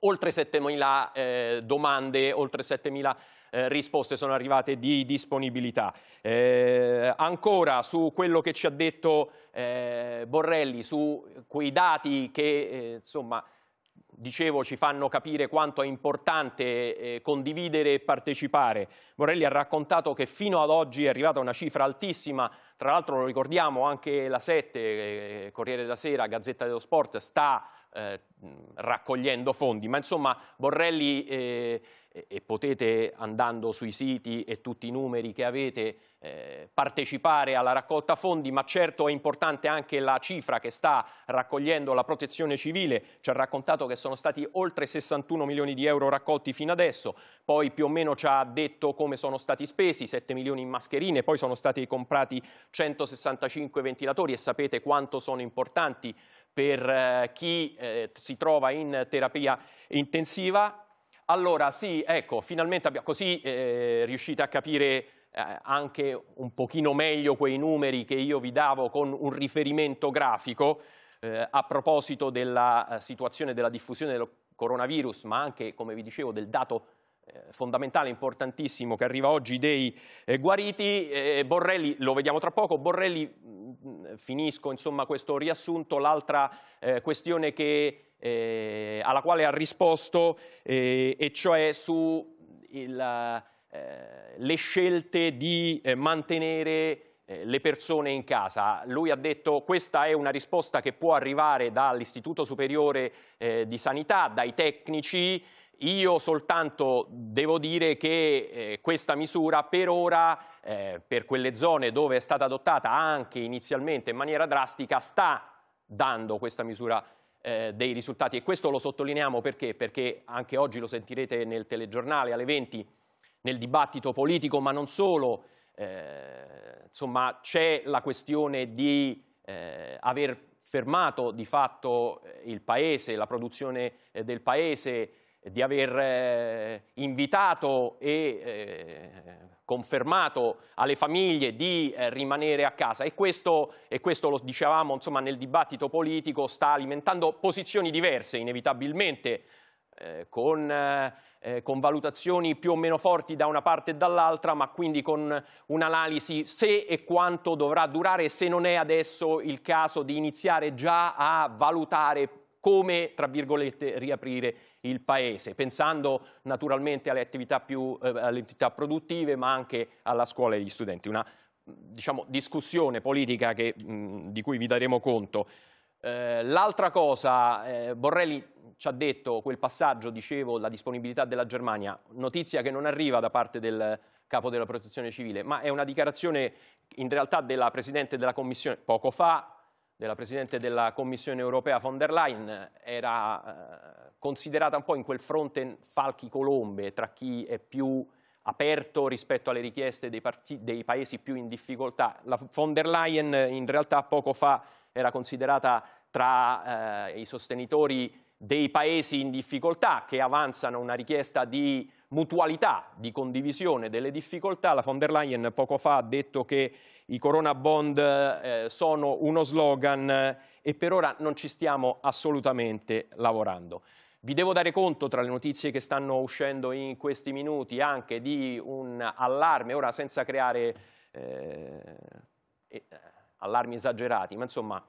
Oltre 7.000 eh, domande, oltre 7.000 eh, risposte sono arrivate di disponibilità. Eh, ancora su quello che ci ha detto eh, Borrelli, su quei dati che eh, insomma dicevo, ci fanno capire quanto è importante eh, condividere e partecipare. Borrelli ha raccontato che fino ad oggi è arrivata una cifra altissima, tra l'altro lo ricordiamo anche la 7, eh, Corriere della Sera, Gazzetta dello Sport, sta eh, raccogliendo fondi, ma insomma Borrelli eh, e, potete andando sui siti e tutti i numeri che avete eh, partecipare alla raccolta fondi, ma certo è importante anche la cifra che sta raccogliendo la protezione civile, ci ha raccontato che sono stati oltre 61 milioni di euro raccolti fino adesso, poi più o meno ci ha detto come sono stati spesi, 7 milioni in mascherine, poi sono stati comprati 165 ventilatori e sapete quanto sono importanti per eh, chi eh, si trova in terapia intensiva allora, sì, ecco, finalmente abbiamo, così eh, riuscite a capire eh, anche un pochino meglio quei numeri che io vi davo con un riferimento grafico eh, a proposito della eh, situazione della diffusione del coronavirus, ma anche, come vi dicevo, del dato eh, fondamentale, importantissimo, che arriva oggi dei eh, guariti. Borrelli, lo vediamo tra poco, Borrelli, mm, mm, finisco insomma questo riassunto, l'altra questione che eh, alla quale ha risposto, eh, e cioè sulle eh, scelte di eh, mantenere eh, le persone in casa. Lui ha detto questa è una risposta che può arrivare dall'Istituto Superiore eh, di Sanità, dai tecnici. Io soltanto devo dire che questa misura per ora, per quelle zone dove è stata adottata anche inizialmente in maniera drastica, sta dando questa misura eh, dei risultati. E questo lo sottolineiamo perché? Perché anche oggi lo sentirete nel telegiornale alle 20, nel dibattito politico, ma non solo. Eh, insomma, c'è la questione di eh, aver fermato di fatto eh, il paese, la produzione eh, del paese, di aver eh, invitato e eh, confermato alle famiglie di eh, rimanere a casa e questo, e questo lo dicevamo insomma, nel dibattito politico sta alimentando posizioni diverse inevitabilmente eh, con, eh, con, valutazioni più o meno forti da una parte e dall'altra ma quindi con un'analisi se e quanto dovrà durare se non è adesso il caso di iniziare già a valutare come, tra virgolette, riaprire il paese, pensando naturalmente alle attività, più, eh, alle attività produttive ma anche alla scuola e agli studenti. Una diciamo, discussione politica che, mh, di cui vi daremo conto. Eh, l'altra cosa, eh, Borrelli ci ha detto quel passaggio, dicevo, la disponibilità della Germania, notizia che non arriva da parte del capo della protezione civile, ma è una dichiarazione in realtà della Presidente della Commissione poco fa, della Presidente della Commissione europea von der Leyen era eh, considerata un po' in quel fronte falchi-colombe tra chi è più aperto rispetto alle richieste dei, dei, paesi più in difficoltà. La von der Leyen in realtà poco fa era considerata tra eh, i sostenitori dei paesi in difficoltà che avanzano una richiesta di mutualità di condivisione delle difficoltà. La von der Leyen poco fa ha detto che i Corona Bond eh, sono uno slogan eh, e per ora non ci stiamo assolutamente lavorando. Vi devo dare conto tra le notizie che stanno uscendo in questi minuti anche di un allarme, ora senza creare eh, eh allarmi esagerati, ma insomma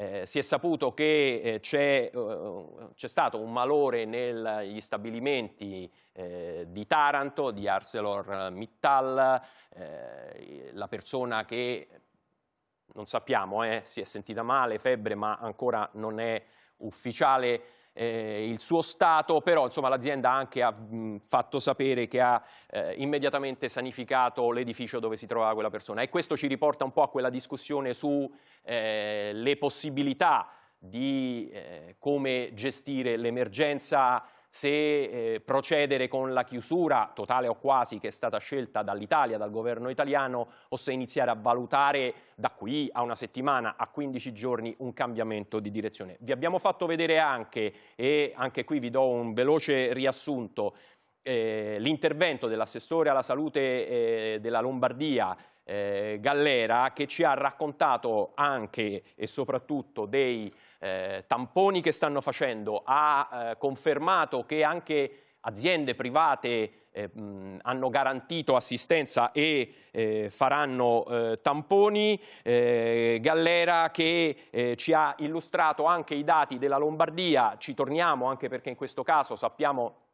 eh, si è saputo che eh, c'è, uh, stato un malore negli stabilimenti eh, di Taranto, di ArcelorMittal, eh, la persona che non sappiamo, eh, si è sentita male, febbre, ma ancora non è ufficiale eh, il suo stato, però insomma, l'azienda anche ha mh, fatto sapere che ha eh, immediatamente sanificato l'edificio dove si trovava quella persona e questo ci riporta un po' a quella discussione sulle eh, possibilità di eh, come gestire l'emergenza se eh, procedere con la chiusura totale o quasi che è stata scelta dall'Italia, dal governo italiano, o se iniziare a valutare da qui a una settimana, a 15 giorni, un cambiamento di direzione. Vi abbiamo fatto vedere anche, e anche qui vi do un veloce riassunto, eh, l'intervento dell'assessore alla salute eh, della Lombardia, eh, Gallera, che ci ha raccontato anche e soprattutto dei eh, tamponi che stanno facendo, ha eh, confermato che anche aziende private eh, mh, hanno garantito assistenza e eh, faranno eh, tamponi. Eh, Gallera che eh, ci ha illustrato anche i dati della Lombardia, ci torniamo anche perché in questo caso sappiamo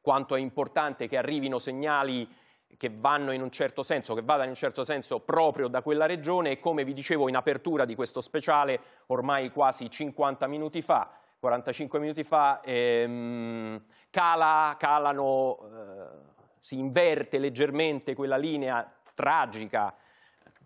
quanto è importante che arrivino segnali che vanno in un certo senso, che vada in un certo senso proprio da quella regione e come vi dicevo in apertura di questo speciale ormai quasi 50 minuti fa, 45 minuti fa, ehm, cala, calano, eh, si inverte leggermente quella linea tragica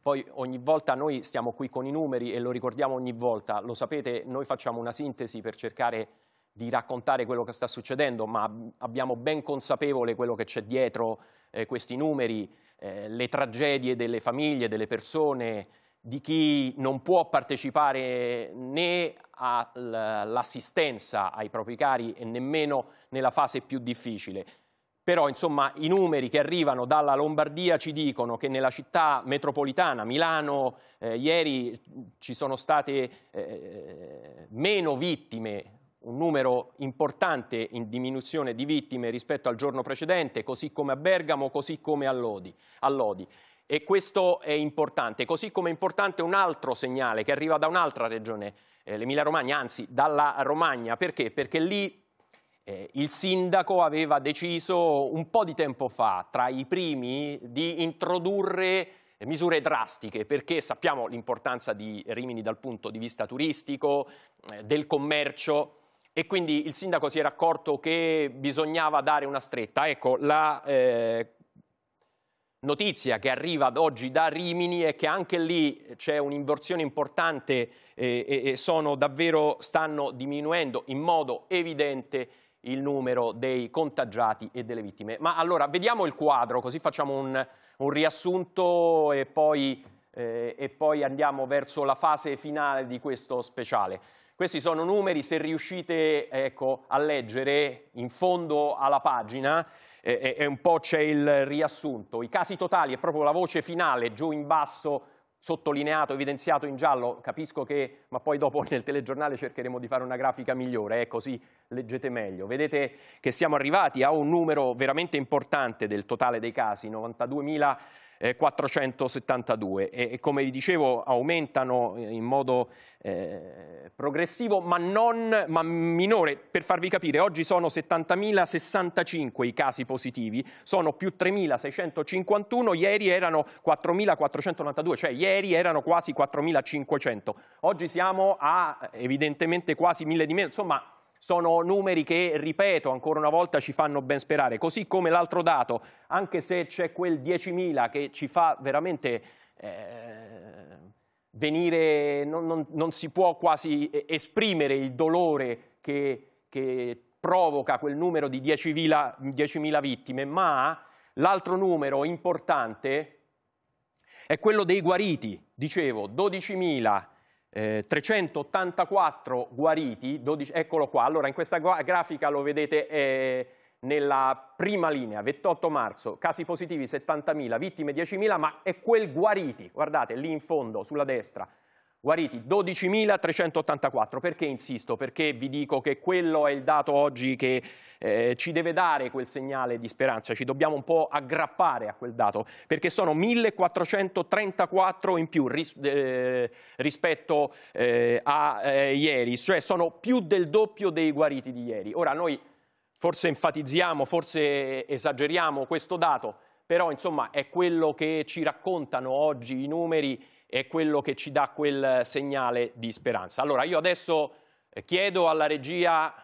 poi ogni volta noi stiamo qui con i numeri e lo ricordiamo ogni volta, lo sapete, noi facciamo una sintesi per cercare di raccontare quello che sta succedendo, ma abbiamo ben consapevole quello che c'è dietro eh, questi numeri eh, le tragedie delle famiglie, delle persone, di chi non può partecipare né all'assistenza ai propri cari e nemmeno nella fase più difficile. Però insomma i numeri che arrivano dalla Lombardia ci dicono che nella città metropolitana, Milano, eh, ieri ci sono state eh, meno vittime un numero importante in diminuzione di vittime rispetto al giorno precedente, così come a Bergamo, così come a Lodi. A Lodi. E questo è importante, così come è importante un altro segnale che arriva da un'altra regione, eh, l'Emilia Romagna, anzi dalla Romagna. Perché? Perché lì eh, il sindaco aveva deciso un po' di tempo fa, tra i primi, di introdurre misure drastiche perché sappiamo l'importanza di Rimini dal punto di vista turistico, eh, del commercio e quindi il sindaco si era accorto che bisognava dare una stretta. Ecco, la eh, notizia che arriva ad oggi da Rimini è che anche lì c'è un'inversione importante eh, e, sono davvero, stanno diminuendo in modo evidente il numero dei contagiati e delle vittime. Ma allora vediamo il quadro, così facciamo un, un riassunto e poi, eh, e poi andiamo verso la fase finale di questo speciale. Questi sono numeri, se riuscite ecco, a leggere in fondo alla pagina, eh, eh, un po' c'è il riassunto. I casi totali è proprio la voce finale, giù in basso, sottolineato, evidenziato in giallo, capisco che, ma poi dopo nel telegiornale cercheremo di fare una grafica migliore, eh, così leggete meglio. Vedete che siamo arrivati a un numero veramente importante del totale dei casi, 92.000 472 eh, e, come vi dicevo aumentano eh, in modo eh, progressivo ma, non, ma minore. Per farvi capire, oggi sono 70.065 i casi positivi, sono più 3.651, ieri erano 4.492, cioè ieri erano quasi 4.500. Oggi siamo a evidentemente quasi 1.000 di meno, insomma sono numeri che, ripeto, ancora una volta ci fanno ben sperare. Così come l'altro dato, anche se c'è quel 10.000 che ci fa veramente... Eh, venire, non, non, non, si può quasi esprimere il dolore che, che provoca quel numero di 10.000, 10 vittime, ma l'altro numero importante è quello dei guariti, dicevo, 12.000 eh, 384 guariti, 12, eccolo qua, allora in questa grafica lo vedete eh, nella prima linea, 28 marzo, casi positivi 70.000, vittime 10.000, ma è quel guariti, guardate lì in fondo sulla destra, guariti 12.384. Perché insisto? Perché vi dico che quello è il dato oggi che eh, ci deve dare quel segnale di speranza, ci dobbiamo un po' aggrappare a quel dato, perché sono 1.434 in più ris eh, rispetto eh, a eh, ieri, cioè sono più del doppio dei guariti di ieri. Ora noi forse enfatizziamo, forse esageriamo questo dato, però insomma è quello che ci raccontano oggi i numeri è quello che ci dà quel segnale di speranza. Allora io adesso eh, chiedo alla regia,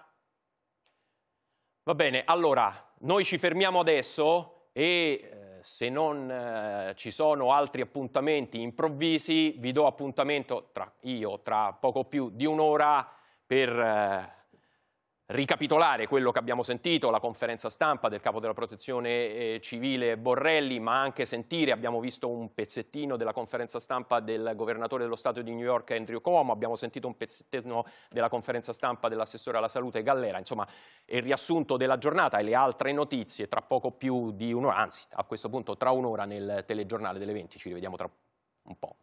va bene, allora noi ci fermiamo adesso e eh, se non eh, ci sono altri appuntamenti improvvisi vi do appuntamento tra, io tra poco più di un'ora per... Eh, ricapitolare quello che abbiamo sentito, la conferenza stampa del capo della protezione eh, civile Borrelli, ma anche sentire, abbiamo visto un pezzettino della conferenza stampa del governatore dello Stato di New York Andrew Cuomo, abbiamo sentito un pezzettino della conferenza stampa dell'assessore alla salute Gallera, insomma il riassunto della giornata e le altre notizie tra poco più di un'ora, anzi a questo punto tra un'ora nel telegiornale delle 20, ci rivediamo tra un po'.